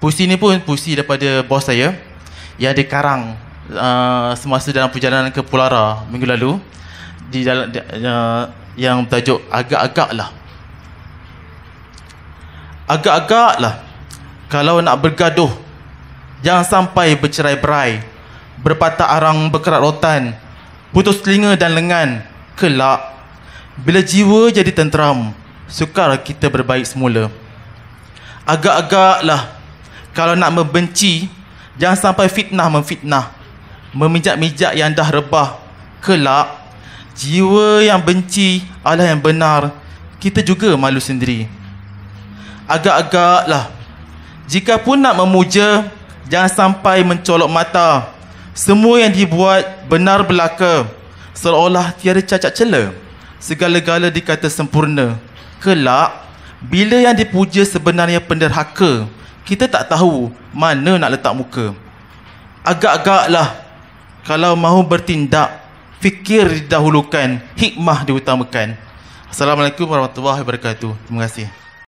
Puisi ni pun puisi daripada bos saya yang dia karang uh, semasa dalam perjalanan ke Pulara minggu lalu di dalam uh, yang bertajuk agak-agak lah. Agak-agak lah kalau nak bergaduh jangan sampai bercerai berai berpatah arang berkerak rotan putus telinga dan lengan kelak bila jiwa jadi tenteram sukar kita berbaik semula agak-agak lah kalau nak membenci jangan sampai fitnah memfitnah memijak-mijak yang dah rebah kelak jiwa yang benci Allah yang benar kita juga malu sendiri agak-agaklah jika pun nak memuja jangan sampai mencolok mata semua yang dibuat benar belaka seolah tiada cacat cela segala-gala dikata sempurna kelak bila yang dipuja sebenarnya penderhaka kita tak tahu mana nak letak muka. Agak-agaklah kalau mahu bertindak, fikir dahulukan, hikmah diutamakan. Assalamualaikum warahmatullahi wabarakatuh. Terima kasih.